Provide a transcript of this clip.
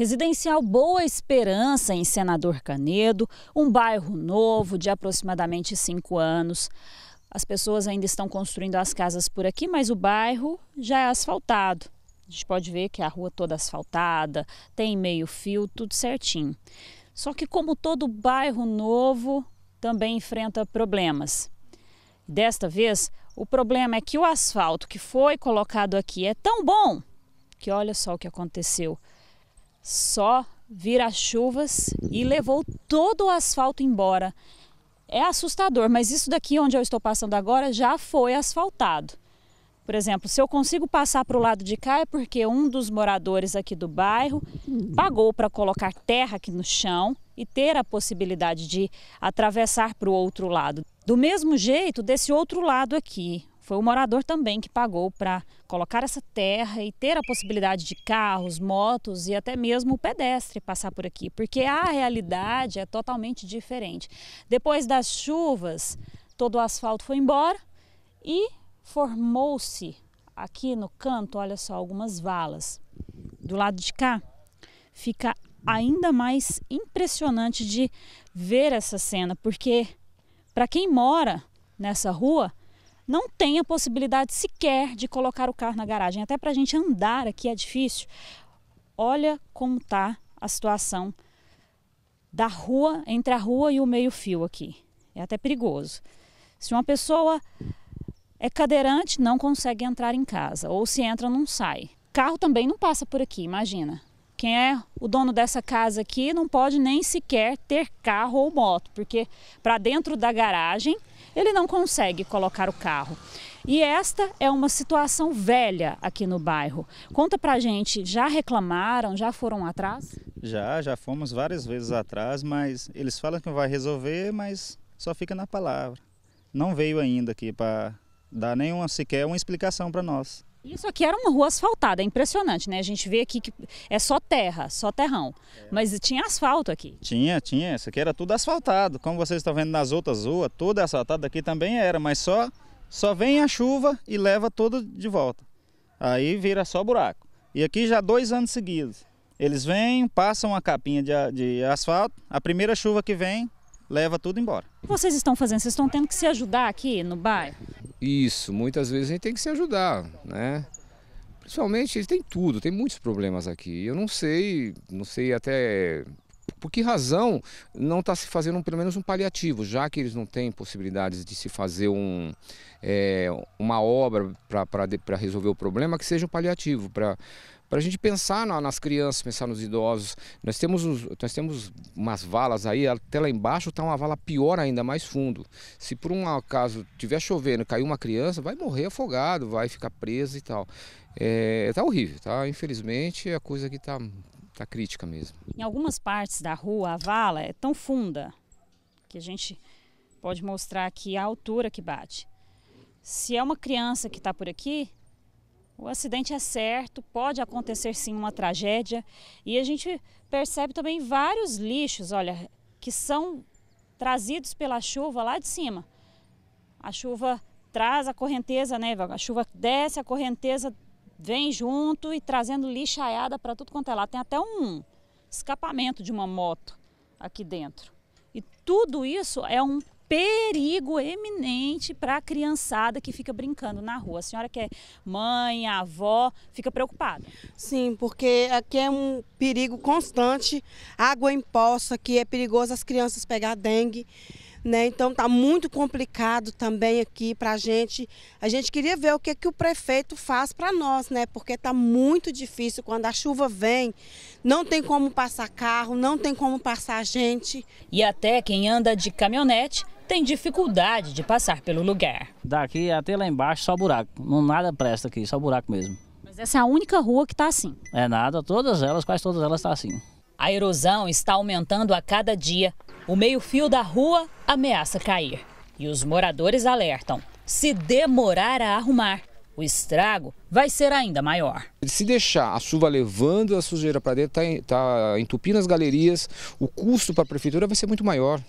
Residencial Boa Esperança, em Senador Canedo, um bairro novo de aproximadamente cinco anos. As pessoas ainda estão construindo as casas por aqui, mas o bairro já é asfaltado. A gente pode ver que a rua toda asfaltada, tem meio fio, tudo certinho. Só que como todo bairro novo, também enfrenta problemas. Desta vez, o problema é que o asfalto que foi colocado aqui é tão bom que olha só o que aconteceu só vira-chuvas e levou todo o asfalto embora. É assustador, mas isso daqui onde eu estou passando agora já foi asfaltado. Por exemplo, se eu consigo passar para o lado de cá é porque um dos moradores aqui do bairro pagou para colocar terra aqui no chão e ter a possibilidade de atravessar para o outro lado. Do mesmo jeito desse outro lado aqui, foi o morador também que pagou para colocar essa terra e ter a possibilidade de carros, motos e até mesmo o pedestre passar por aqui, porque a realidade é totalmente diferente. Depois das chuvas, todo o asfalto foi embora e formou-se aqui no canto, olha só, algumas valas. Do lado de cá fica ainda mais impressionante de ver essa cena, porque para quem mora nessa rua, não tem a possibilidade sequer de colocar o carro na garagem. Até para a gente andar aqui é difícil. Olha como está a situação da rua, entre a rua e o meio-fio aqui. É até perigoso. Se uma pessoa é cadeirante, não consegue entrar em casa, ou se entra, não sai. Carro também não passa por aqui, imagina. Quem é o dono dessa casa aqui não pode nem sequer ter carro ou moto, porque para dentro da garagem ele não consegue colocar o carro. E esta é uma situação velha aqui no bairro. Conta pra gente, já reclamaram, já foram atrás? Já, já fomos várias vezes atrás, mas eles falam que vai resolver, mas só fica na palavra. Não veio ainda aqui para dar nenhuma sequer uma explicação para nós. Isso aqui era uma rua asfaltada, é impressionante, né? A gente vê aqui que é só terra, só terrão. É. Mas tinha asfalto aqui. Tinha, tinha. Isso aqui era tudo asfaltado. Como vocês estão vendo nas outras ruas, tudo asfaltado aqui também era, mas só, só vem a chuva e leva tudo de volta. Aí vira só buraco. E aqui já dois anos seguidos. Eles vêm, passam a capinha de, de asfalto, a primeira chuva que vem, leva tudo embora. O que vocês estão fazendo? Vocês estão tendo que se ajudar aqui no bairro? Isso, muitas vezes a gente tem que se ajudar, né? Principalmente, eles têm tudo, tem muitos problemas aqui. Eu não sei, não sei até por que razão não está se fazendo pelo menos um paliativo, já que eles não têm possibilidades de se fazer um, é, uma obra para resolver o problema, que seja um paliativo, para para a gente pensar na, nas crianças, pensar nos idosos. Nós temos, uns, nós temos umas valas aí, até lá embaixo está uma vala pior ainda, mais fundo. Se por um acaso tiver chovendo caiu uma criança, vai morrer afogado, vai ficar presa e tal. É, tá horrível, tá? Infelizmente a coisa que tá, tá crítica mesmo. Em algumas partes da rua, a vala é tão funda que a gente pode mostrar aqui a altura que bate. Se é uma criança que está por aqui, o acidente é certo, pode acontecer sim uma tragédia. E a gente percebe também vários lixos, olha, que são trazidos pela chuva lá de cima. A chuva traz a correnteza, né? A chuva desce, a correnteza vem junto e trazendo lixaiada para tudo quanto é lá. Tem até um escapamento de uma moto aqui dentro. E tudo isso é um perigo eminente para a criançada que fica brincando na rua. A senhora que é mãe, avó, fica preocupada. Sim, porque aqui é um perigo constante, água em poça, que é perigoso as crianças pegar dengue. Né? Então está muito complicado também aqui para a gente. A gente queria ver o que, que o prefeito faz para nós, né? Porque está muito difícil quando a chuva vem, não tem como passar carro, não tem como passar gente. E até quem anda de caminhonete tem dificuldade de passar pelo lugar. Daqui até lá embaixo só buraco, não nada presta aqui, só buraco mesmo. Mas essa é a única rua que está assim. É nada, todas elas, quase todas elas estão tá assim. A erosão está aumentando a cada dia. O meio-fio da rua ameaça cair. E os moradores alertam: se demorar a arrumar, o estrago vai ser ainda maior. Se deixar a chuva levando a sujeira para dentro, está tá entupindo as galerias, o custo para a prefeitura vai ser muito maior.